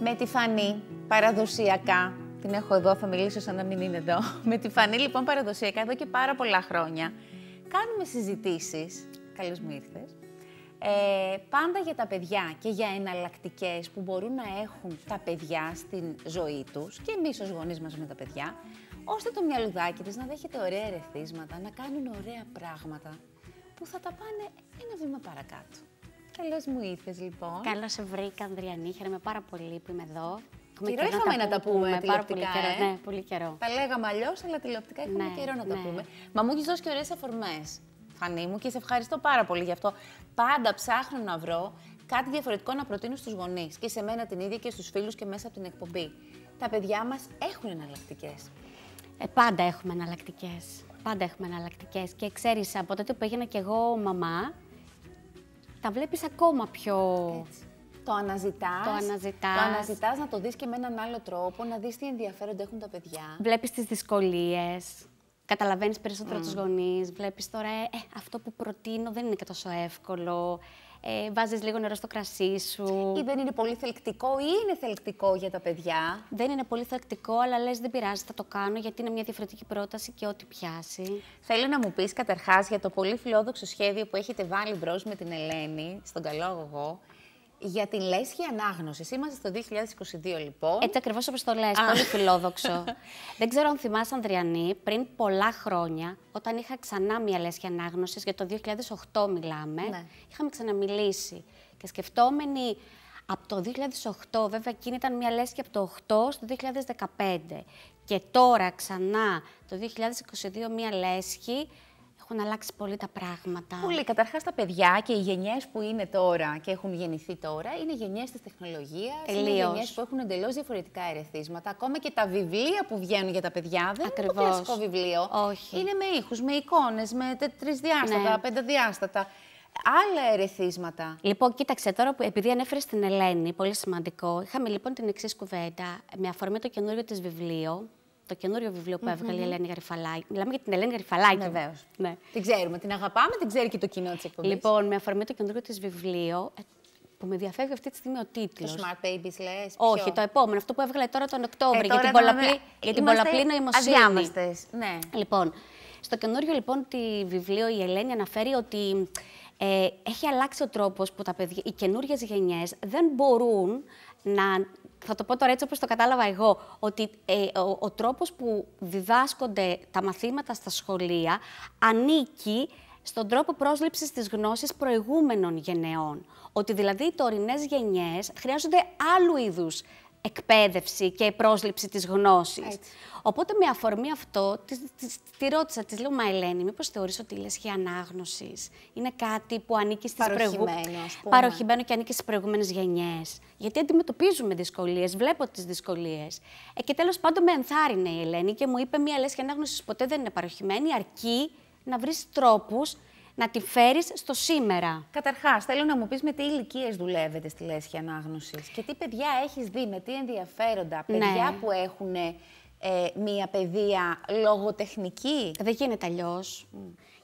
με τη Φανή, παραδοσιακά. Την έχω εδώ, θα μιλήσω σαν να μην είναι εδώ. Με τη Φανή, λοιπόν, παραδοσιακά, εδώ και πάρα πολλά χρόνια. Κάνουμε συζητήσεις, καλώς μου ήρθες, ε, πάντα για τα παιδιά και για εναλλακτικές που μπορούν να έχουν τα παιδιά στην ζωή τους και εμείς ως γονείς μας με τα παιδιά, ώστε το μυαλουδάκι της να δέχεται ωραία ερεθίσματα, να κάνουν ωραία πράγματα που θα τα πάνε ένα βήμα παρακάτω. Καλώς μου ήρθες, λοιπόν. Καλώς σε βρήκα, Ανδριανή. Χαίρομαι πάρα πολύ που είμαι εδώ. Καιρό είχαμε να τα πούμε, πούμε πάρα πολύ καιρό. Ε? Ναι, πολύ καιρό. Τα λέγαμε αλλιώς, αλλά τηλεοπτικά είχαμε ναι, καιρό να ναι. τα πούμε. Μα μου έχεις δώσει και ωραίες αφορμές, Φανή μου, και σε ευχαριστώ πάρα πολύ γι' αυτό. Πάντα ψάχνω να βρω κάτι διαφορετικό να προτείνω στους γονείς και σε μένα την ίδια και στους φίλους και μέσα από την εκπομπή. Τα παιδιά μας έχουν εναλλακτικές. Ε, πάντα έχουμε εναλλακτικές. Πάντα έχουμε εναλλακτικές. Και ξέρεις, από τότε που έγινα και εγώ μαμά, τα βλέπεις ακόμα πιο... Έτσι. Το αναζητάς, το αναζητάς, το αναζητάς να το δεις και με έναν άλλο τρόπο, να δεις τι ενδιαφέροντα έχουν τα παιδιά. Βλέπεις τις δυσκολίες, καταλαβαίνεις περισσότερο mm. τους γονείς, βλέπεις τώρα ε, ε, αυτό που προτείνω δεν είναι και τόσο εύκολο ε, βάζεις λίγο νερό στο κρασί σου. Ή δεν είναι πολύ θελκτικό ή είναι θελκτικό για τα παιδιά. Δεν είναι πολύ θελκτικό, αλλά λες δεν πειράζει, θα το κάνω γιατί είναι μια διαφορετική πρόταση και ό,τι πιάσει. Θέλω να μου πεις καταρχάς για το πολύ φιλόδοξο σχέδιο που έχετε βάλει μπρος με την Ελένη στον καλό αγωγό για τη λέσχη ανάγνωσης. Είμαστε στο 2022, λοιπόν. Έτσι ακριβώς όπως το λες. Πολύ φιλόδοξο. Δεν ξέρω αν θυμάσαι, Ανδριανή, πριν πολλά χρόνια, όταν είχα ξανά μια λέσχη ανάγνωσης, για το 2008 μιλάμε, ναι. είχαμε ξαναμιλήσει. Και σκεφτόμενοι από το 2008, βέβαια εκείνη ήταν μια λέσχη από το 8 στο 2015. Και τώρα ξανά το 2022 μια λέσχη έχουν αλλάξει πολύ τα πράγματα. Πολύ. Καταρχάς, τα παιδιά και οι γενιές που είναι τώρα και έχουν γεννηθεί τώρα είναι γενιές της τεχνολογίας. Είναι γενιές που έχουν εντελώς διαφορετικά ερεθίσματα. Ακόμα και τα βιβλία που βγαίνουν για τα παιδιά δεν Ακριβώς. είναι το κλασικό βιβλίο. Όχι. Είναι με ήχους, με εικόνες, με τρισδιάστατα, ναι. πενταδιάστατα. Άλλα ερεθίσματα. Λοιπόν, κοίταξε τώρα, που, επειδή ανέφερες στην Ελένη, πολύ σημαντικό, είχαμε λοιπόν την εξής κουβέντα. Με αφορμή το καινούριο της βιβλίο, το καινούριο βιβλίο που έβγαλε η Ελένη Γαρυφαλάκη. Μιλάμε για την Ελένη Γαρυφαλάκη. Βεβαίως. Ναι. Την ξέρουμε, την αγαπάμε, την ξέρει και το κοινό της εκπομπής. Λοιπόν, με αφορμή το καινούριο της βιβλίο, ε, που με διαφεύγει αυτή τη στιγμή ο τίτλος. Το Smart Babies λες. Όχι, το επόμενο, αυτό που έβγαλε τώρα τον Οκτώβριο. Ε, για την πολλαπλή, νοημοσύνη. Αδιάμαστες. Ναι. Λοιπόν, στο καινούριο λοιπόν τη βιβλίο η Ελένη αναφέρει ότι ε, έχει αλλάξει ο τρόπος που τα παιδιά, οι καινούριες γενιές δεν μπορούν να θα το πω τώρα έτσι όπως το κατάλαβα εγώ, ότι ε, ο, τρόπος που διδάσκονται τα μαθήματα στα σχολεία ανήκει στον τρόπο πρόσληψης της γνώσης προηγούμενων γενεών. Ότι δηλαδή οι τωρινές γενιές χρειάζονται άλλου είδους εκπαίδευση και πρόσληψη της γνώσης. Οπότε με αφορμή αυτό, της, της, τη ρώτησα, της λέω, μα Ελένη, μήπως θεωρείς ότι η λέσχη ανάγνωσης είναι κάτι που ανήκει στις προηγούμενες... Παροχημένο και ανήκει στις προηγούμενες γενιές. Γιατί αντιμετωπίζουμε δυσκολίες, βλέπω τις δυσκολίες. Ε, και τέλος πάντων με ενθάρρυνε η Ελένη και μου είπε, μια λέσχη ανάγνωσης ποτέ δεν είναι παροχημένη, αρκεί να βρεις τρόπους να τη φέρεις στο σήμερα. Καταρχάς, θέλω να μου πεις με τι ηλικίες δουλεύετε στη λέσχη ανάγνωσης και τι παιδιά έχεις δει, με τι ενδιαφέροντα. Ναι. Παιδιά που έχουν ε, μια παιδεια λογοτεχνικη δεν γινεται αλλιω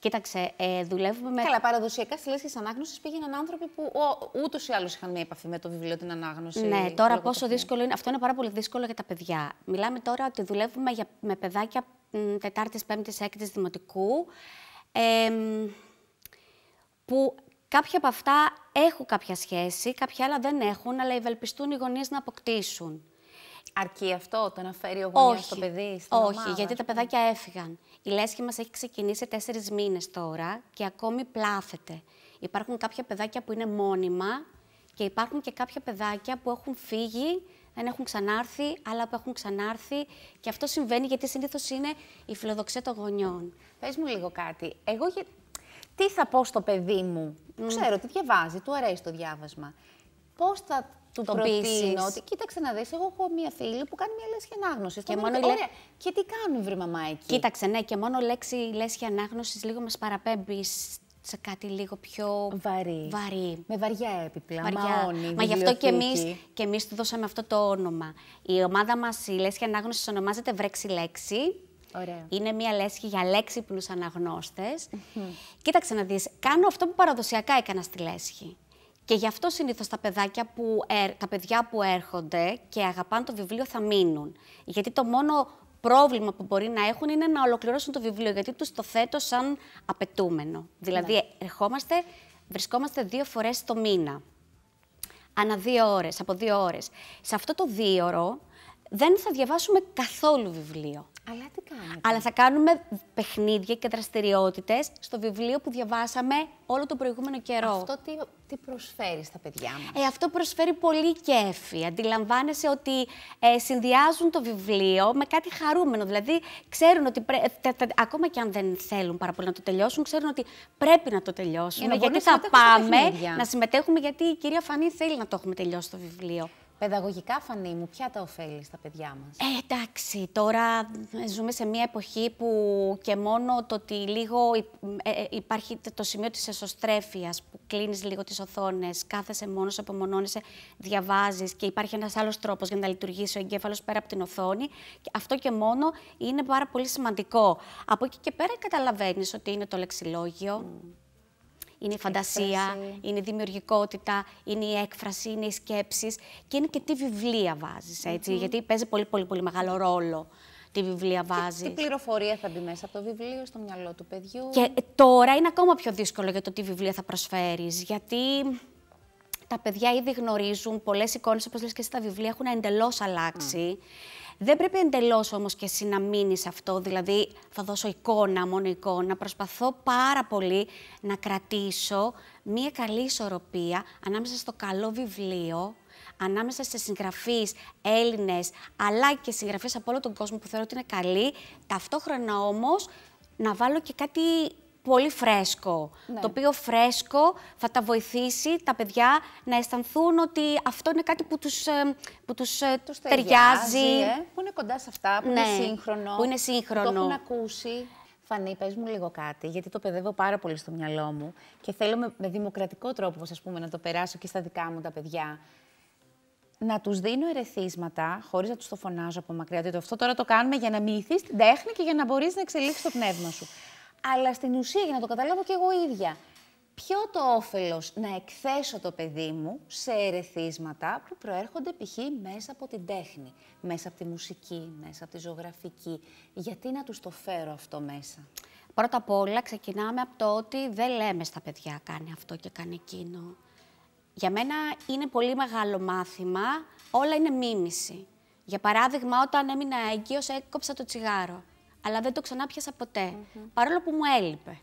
κοιταξε δουλευουμε με καλα παραδοσιακα στη Λέσχη αναγνωση πηγαιναν ανθρωποι που ουτω η αλλω ειχαν μια επαφη με το βιβλίο, την ανάγνωση. Ναι, τώρα πόσο δύσκολο είναι. Αυτό είναι πάρα πολύ δύσκολο για τα παιδιά. Μιλάμε τώρα ότι δουλεύουμε για, με παιδάκια Τετάρτης, Πέμπτης, Έκτης Δημοτικού. Ε, που κάποια από αυτά έχουν κάποια σχέση, κάποια άλλα δεν έχουν, αλλά ευελπιστούν οι γονείς να αποκτήσουν. Αρκεί αυτό το να φέρει ο γονιός το παιδί, στην Όχι, γιατί τα παιδάκια έφυγαν. Η λέσχη μας έχει ξεκινήσει τέσσερις μήνες τώρα και ακόμη πλάθεται. Υπάρχουν κάποια παιδάκια που είναι μόνιμα και υπάρχουν και κάποια παιδάκια που έχουν φύγει, δεν έχουν ξανάρθει, άλλα που έχουν ξανάρθει. Και αυτό συμβαίνει γιατί συνήθως είναι η φιλοδοξία των γονιών. Πες μου λίγο κάτι. Εγώ τι θα πω στο παιδί μου, mm. ξέρω τι διαβάζει, του αρέσει το διάβασμα. Πώς θα του το προτείνω ότι κοίταξε να δεις, εγώ έχω μία φίλη που κάνει μία λέσχη ανάγνωσης. Και, μόνο λέ... και τι κάνουν βρήμα μαμά εκεί. Κοίταξε, ναι, και μόνο λέξη λέσχη ανάγνωσης λίγο μας παραπέμπει σε κάτι λίγο πιο βαρύ. βαρύ. Με βαριά έπιπλα. Βαριά. Μαόνι, Μα γι' αυτό και εμείς εμείς του δώσαμε αυτό το όνομα. Η ομάδα μας, η Λέσχη Ανάγνωσης, ονομάζεται Βρέξη Λέξη. Είναι μια λέσχη για λέξυπνου αναγνώστε. Mm -hmm. Κοίταξε να δεις, κάνω αυτό που παραδοσιακά έκανα στη λέσχη. Και γι' αυτό συνήθως τα, παιδάκια τα παιδιά που έρχονται και αγαπάνε το βιβλίο θα μείνουν. Γιατί το μόνο πρόβλημα που μπορεί να έχουν είναι να ολοκληρώσουν το βιβλίο, γιατί τους το θέτω σαν απαιτούμενο. Δηλαδή, ναι. ερχόμαστε, βρισκόμαστε δύο φορές το μήνα. Ανά δύο ώρες, από δύο ώρες. Σε αυτό το δύο ώρο δεν θα διαβάσουμε καθόλου βιβλίο. Αλλά θα κάνουμε παιχνίδια και δραστηριότητες στο βιβλίο που διαβάσαμε όλο τον προηγούμενο καιρό. Αυτό τι, τι προσφέρει στα παιδιά μας. Ε, αυτό προσφέρει πολύ κέφι. Αντιλαμβάνεσαι ότι ε, συνδυάζουν το βιβλίο με κάτι χαρούμενο. Δηλαδή, ξέρουν ότι. Ε, ακόμα και αν δεν θέλουν πάρα πολύ να το τελειώσουν, ξέρουν ότι πρέπει να το τελειώσουν. Για γιατί θα πάμε να συμμετέχουμε, γιατί η κυρία Φανή θέλει να το έχουμε τελειώσει το βιβλίο. Παιδαγωγικά, Φανή μου, ποια τα ωφέλη στα παιδιά μας. Ε, εντάξει, τώρα ζούμε σε μια εποχή που και μόνο το ότι λίγο ε, ε, υπάρχει το σημείο της εσωστρέφειας, που κλείνεις λίγο τις οθόνες, κάθεσαι μόνος, απομονώνεσαι, διαβάζεις και υπάρχει ένας άλλος τρόπος για να λειτουργήσει ο εγκέφαλος πέρα από την οθόνη. Αυτό και μόνο είναι πάρα πολύ σημαντικό. Από εκεί και πέρα καταλαβαίνεις ότι είναι το λεξιλόγιο, είναι η φαντασία, είναι η δημιουργικότητα, είναι η έκφραση, είναι οι σκέψεις και είναι και τι βιβλία βάζεις, έτσι, γιατί παίζει πολύ πολύ πολύ μεγάλο ρόλο τι βιβλία βάζει. Τι, πληροφορία θα μπει μέσα από το βιβλίο, στο μυαλό του παιδιού. Και τώρα είναι ακόμα πιο δύσκολο για το τι βιβλία θα προσφέρεις, γιατί τα παιδιά ήδη γνωρίζουν, πολλές εικόνες όπως λες και εσύ τα βιβλία έχουν εντελώς αλλάξει. Δεν πρέπει εντελώς όμως και εσύ να μείνεις αυτό. Δηλαδή, θα δώσω εικόνα, μόνο εικόνα. Προσπαθώ πάρα πολύ να κρατήσω μία καλή ισορροπία ανάμεσα στο καλό βιβλίο, ανάμεσα σε συγγραφείς Έλληνες, αλλά και συγγραφείς από όλο τον κόσμο που θεωρώ ότι είναι καλοί. Ταυτόχρονα όμως να βάλω και κάτι πολύ φρέσκο. Ναι. Το οποίο φρέσκο θα τα βοηθήσει τα παιδιά να αισθανθούν ότι αυτό είναι κάτι που τους, ε, που τους, ε, τους ταιριάζει. ε? Που είναι κοντά σε αυτά, που είναι ναι. σύγχρονο. Που είναι σύγχρονο. Το έχουν ακούσει. Φανή, πες μου λίγο κάτι, γιατί το παιδεύω πάρα πολύ στο μυαλό μου και θέλω με, δημοκρατικό τρόπο, ας πούμε, να το περάσω και στα δικά μου τα παιδιά να τους δίνω ερεθίσματα, χωρίς να τους το φωνάζω από μακριά. Ότι αυτό τώρα το κάνουμε για να μοιηθεί την τέχνη και για να μπορείς να εξελίξεις το πνεύμα σου. Αλλά στην ουσία, για να το καταλάβω και εγώ ίδια, ποιο το όφελος να εκθέσω το παιδί μου σε ερεθίσματα που προέρχονται π.χ. μέσα από την τέχνη, μέσα από τη μουσική, μέσα από τη ζωγραφική. Γιατί να τους το φέρω αυτό μέσα. Πρώτα απ' όλα ξεκινάμε από το ότι δεν λέμε στα παιδιά κάνει αυτό και κάνει εκείνο. Για μένα είναι πολύ μεγάλο μάθημα, όλα είναι μίμηση. Για παράδειγμα, όταν έμεινα έγκυος έκοψα το τσιγάρο αλλά δεν το πιάσα ποτέ, παρόλο που μου έλειπε.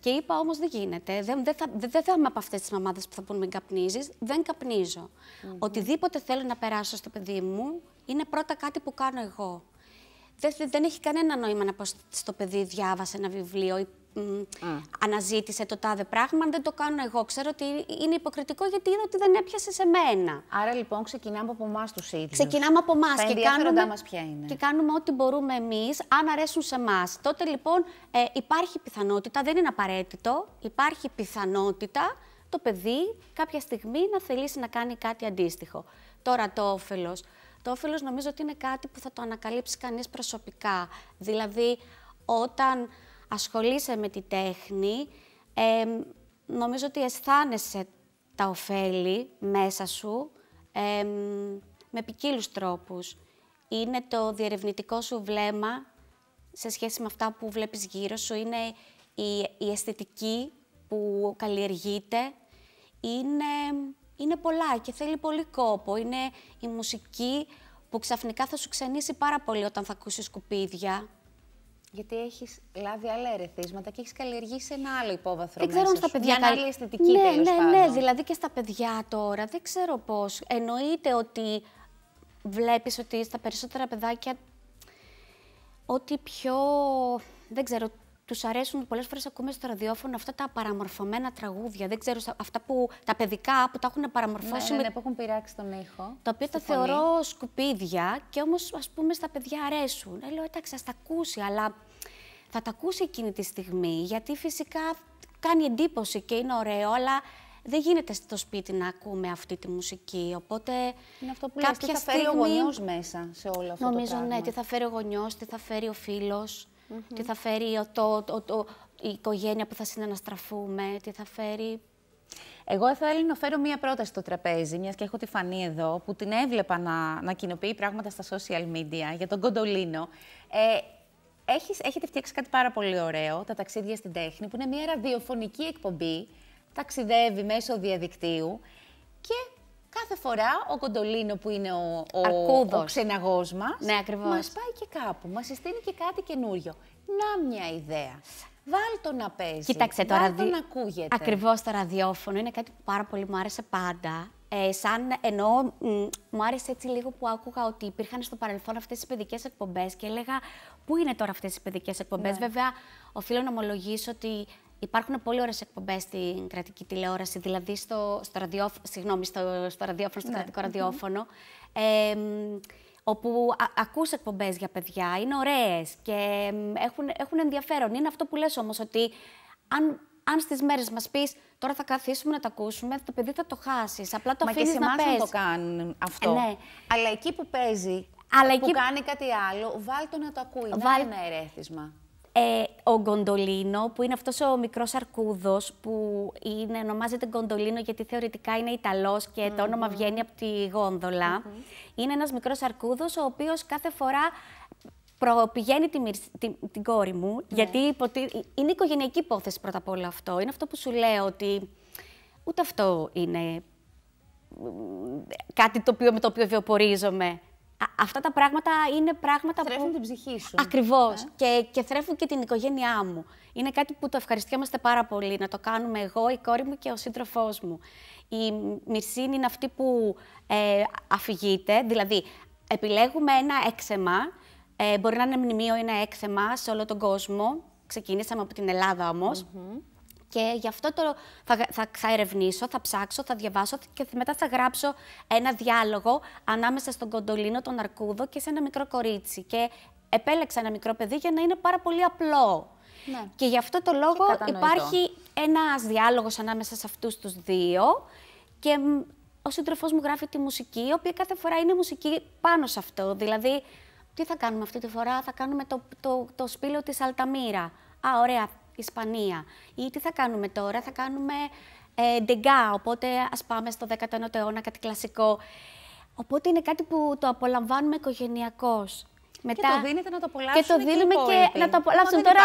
Και είπα όμως δεν γίνεται, δεν, δεν, θα, δεν θα είμαι από αυτές τις μαμάδες που θα πούν με καπνίζεις, δεν καπνίζω. Mm -hmm. Οτιδήποτε θέλω να περάσω στο παιδί μου, είναι πρώτα κάτι που κάνω εγώ. Δεν, δεν έχει κανένα νόημα να πω στο παιδί διάβασε ένα βιβλίο Αναζήτησε το τάδε πράγμα, δεν το κάνω εγώ. Ξέρω ότι είναι υποκριτικό γιατί είδα ότι δεν έπιασε σε μένα. Άρα λοιπόν ξεκινάμε από εμάς τους ίδιους. Ξεκινάμε από εμάς και, κάνουμε... μας ποια είναι. και κάνουμε ό,τι μπορούμε εμείς, αν αρέσουν σε εμάς. Τότε λοιπόν ε, υπάρχει πιθανότητα, δεν είναι απαραίτητο, υπάρχει πιθανότητα το παιδί κάποια στιγμή να θελήσει να κάνει κάτι αντίστοιχο. Τώρα το όφελος. Το όφελος νομίζω ότι είναι κάτι που θα το ανακαλύψει κανείς προσωπικά. Δηλαδή όταν ασχολείσαι με τη τέχνη, ε, νομίζω ότι αισθάνεσαι τα ωφέλη μέσα σου με ποικίλους τρόπους. Είναι το διερευνητικό σου βλέμμα σε σχέση με αυτά που βλέπεις γύρω σου, είναι η, η αισθητική που καλλιεργείται, είναι, είναι πολλά και θέλει πολύ κόπο. Είναι η μουσική που ξαφνικά θα σου ξενήσει πάρα πολύ όταν θα ακούσεις σκουπίδια. Γιατί έχεις λάβει άλλα ερεθίσματα και έχεις καλλιεργήσει ένα άλλο υπόβαθρο. Δεν ξέρω αν στα παιδιά. Μια άλλη αισθητική ναι, τέλος ναι, ναι, ναι. Δηλαδή και στα παιδιά τώρα δεν ξέρω πώς. Εννοείται ότι βλέπεις ότι στα περισσότερα παιδάκια. Ότι πιο. Δεν ξέρω, τους αρέσουν πολλές φορές ακούμε στο ραδιόφωνο αυτά τα παραμορφωμένα τραγούδια. Δεν ξέρω, αυτά που τα παιδικά που τα έχουν παραμορφώσει. Ναι, ναι, ναι, που έχουν πειράξει τον ήχο. Τα οποία τα θεωρώ σκουπίδια και όμως ας πούμε στα παιδιά αρέσουν. Ε, λέω εντάξει, ας τα ακούσει, αλλά θα τα ακούσει εκείνη τη στιγμή. Γιατί φυσικά κάνει εντύπωση και είναι ωραίο, αλλά δεν γίνεται στο σπίτι να ακούμε αυτή τη μουσική. Οπότε. Είναι αυτό που λες, τι θα φέρει ο γονιός μέσα σε όλο αυτό. Νομίζω, ναι, τι θα φέρει ο γονιός, τι θα φέρει ο φίλος. Τι θα φέρει ο, το, το, το, η οικογένεια που θα συναναστραφούμε, τι θα φέρει. Εγώ θα να φέρω μία πρόταση στο τραπέζι, μιας και έχω τη φανή εδώ, που την έβλεπα να, να κοινοποιεί πράγματα στα social media για τον Κοντολίνο. Ε, έχεις, έχετε φτιάξει κάτι πάρα πολύ ωραίο, τα ταξίδια στην τέχνη, που είναι μια ραδιοφωνική εκπομπή, ταξιδεύει μέσω διαδικτύου και κάθε φορά ο Κοντολίνο που είναι ο, ο, ο ξεναγός μας, ναι, μας πάει και κάπου, Μας συστήνει και κάτι καινούριο. Να μια ιδέα. Βάλ το να παίζει, Κοίταξε, τώρα βάλ να ακούγεται. Ακριβώς το ραδιόφωνο είναι κάτι που πάρα πολύ μου άρεσε πάντα. Ε, σαν ενώ μου άρεσε έτσι λίγο που άκουγα ότι υπήρχαν στο παρελθόν αυτές οι παιδικές εκπομπές και έλεγα πού είναι τώρα αυτές οι παιδικές εκπομπές, ναι. Βέβαια, οφείλω να ομολογήσω ότι Υπάρχουν πολύ ωραίες εκπομπές στην κρατική τηλεόραση, δηλαδή στο, στο, Συγγνώμη, στο, στο ραδιόφωνο, στο ναι, κρατικό ραδιόφωνο. Ε, όπου α, ακούς εκπομπές για παιδιά, είναι ωραίες και έχουν, έχουν ενδιαφέρον. Είναι αυτό που λες όμως ότι αν, αν στις μέρες μας πεις τώρα θα καθίσουμε να τα ακούσουμε, το παιδί θα το χάσεις, απλά το Μα αφήνεις να πες. Μα το κάνουν αυτό. Ε, ναι. Αλλά εκεί που παίζει, Αλλά που κάνει κάτι άλλο, βάλ να το ακούει, Βάλ... να ερέθισμα. Ε, ο Γκοντολίνο, που είναι αυτός ο μικρός αρκούδος που είναι, ονομάζεται Γκοντολίνο γιατί θεωρητικά είναι Ιταλός και το όνομα βγαίνει από τη γόνδολα. Είναι ένας μικρός αρκούδος ο οποίος κάθε φορά πηγαίνει τη, τη, την κόρη μου, ναι. γιατί υποτι... είναι οικογενειακή υπόθεση πρώτα απ' όλα αυτό. Είναι αυτό που σου λέω ότι ούτε αυτό είναι κάτι το με το οποίο βιοπορίζομαι αυτά τα πράγματα είναι πράγματα που. Θρέφουν την ψυχή σου. Ακριβώς. Ναι. Και, και θρέφουν και την οικογένειά μου. Είναι κάτι που το ευχαριστιόμαστε πάρα πολύ να το κάνουμε εγώ, η κόρη μου και ο σύντροφός μου. Η μυρσίνη είναι αυτή που ε, αφηγείται, δηλαδή επιλέγουμε ένα έξεμα. Ε, μπορεί να είναι μνημείο ή ένα έξεμα σε όλο τον κόσμο. Ξεκινήσαμε από την Ελλάδα όμως. Και γι' αυτό το θα, θα, θα ερευνήσω, θα ψάξω, θα διαβάσω και μετά θα γράψω ένα διάλογο ανάμεσα στον Κοντολίνο, τον Αρκούδο και σε ένα μικρό κορίτσι. Και επέλεξα ένα μικρό παιδί για να είναι πάρα πολύ απλό. Ναι. Και γι' αυτό το λόγο υπάρχει ένας διάλογος ανάμεσα σε αυτούς τους δύο και ο σύντροφός μου γράφει τη μουσική, η οποία κάθε φορά είναι μουσική πάνω σε αυτό. Δηλαδή, τι θα κάνουμε αυτή τη φορά, θα κάνουμε το, το, το σπήλαιο της Αλταμύρα. Α, ωραία, Ισπανία. Ή τι θα κάνουμε τώρα, θα κάνουμε ε, ντεγκά, οπότε ας πάμε στο 19ο αιώνα κάτι κλασικό. Οπότε είναι κάτι που το απολαμβάνουμε οικογενειακώς. Μετά... Και το δίνετε να το απολαύσουν. Και το δίνουμε και, να το απολαύσουν τώρα.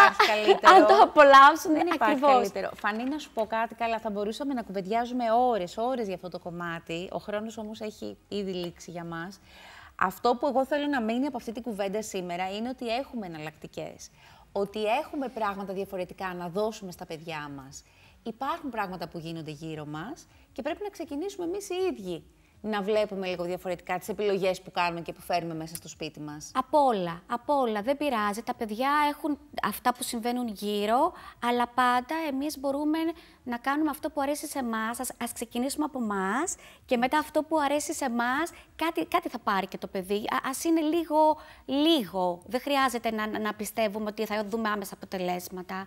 Αν το απολαύσουν, δεν υπάρχει ακριβώς. καλύτερο. Φανεί να σου πω κάτι καλά. Θα μπορούσαμε να κουβεντιάζουμε ώρες, ώρες για αυτό το κομμάτι. Ο χρόνος όμως έχει ήδη λήξει για μας. Αυτό που εγώ θέλω να μείνει από αυτή την κουβέντα σήμερα είναι ότι έχουμε εναλλακτικές ότι έχουμε πράγματα διαφορετικά να δώσουμε στα παιδιά μας. Υπάρχουν πράγματα που γίνονται γύρω μας και πρέπει να ξεκινήσουμε εμείς οι ίδιοι να βλέπουμε λίγο διαφορετικά τις επιλογές που κάνουμε και που φέρνουμε μέσα στο σπίτι μας. Από όλα, από όλα. Δεν πειράζει. Τα παιδιά έχουν αυτά που συμβαίνουν γύρω, αλλά πάντα εμείς μπορούμε να κάνουμε αυτό που αρέσει σε εμάς. Ας ξεκινήσουμε από εμάς και μετά αυτό που αρέσει σε εμάς, κάτι, κάτι θα πάρει και το παιδί. Α είναι λίγο, λίγο. Δεν χρειάζεται να, να πιστεύουμε ότι θα δούμε άμεσα αποτελέσματα.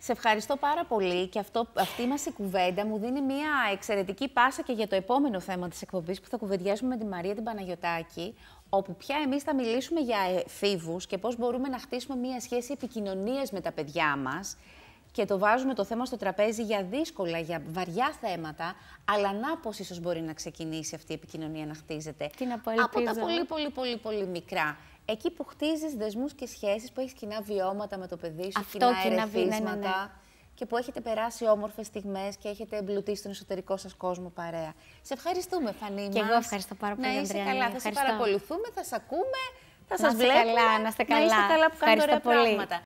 Σε ευχαριστώ πάρα πολύ και αυτό, αυτή μας η κουβέντα μου δίνει μια εξαιρετική πάσα και για το επόμενο θέμα της εκπομπής που θα κουβεντιάσουμε με τη Μαρία την Παναγιωτάκη, όπου πια εμείς θα μιλήσουμε για εφήβους και πώς μπορούμε να χτίσουμε μια σχέση επικοινωνίας με τα παιδιά μας και το βάζουμε το θέμα στο τραπέζι για δύσκολα, για βαριά θέματα, αλλά να πώς ίσως μπορεί να ξεκινήσει αυτή η επικοινωνία να χτίζεται. Από τα πολύ, πολύ, πολύ, πολύ μικρά εκεί που χτίζεις δεσμούς και σχέσεις, που έχεις κοινά βιώματα με το παιδί σου, Αυτό, κοινά, ναι, ναι, ναι. ερεθίσματα και που έχετε περάσει όμορφες στιγμές και έχετε εμπλουτίσει τον εσωτερικό σας κόσμο παρέα. Σε ευχαριστούμε, Φανή Και εγώ ευχαριστώ πάρα πολύ, Να είσαι καλά, ευχαριστώ. θα σε παρακολουθούμε, θα σε ακούμε, θα σα βλέπουμε. Καλά, να είστε καλά, να είστε καλά που κάνετε πολύ. πράγματα.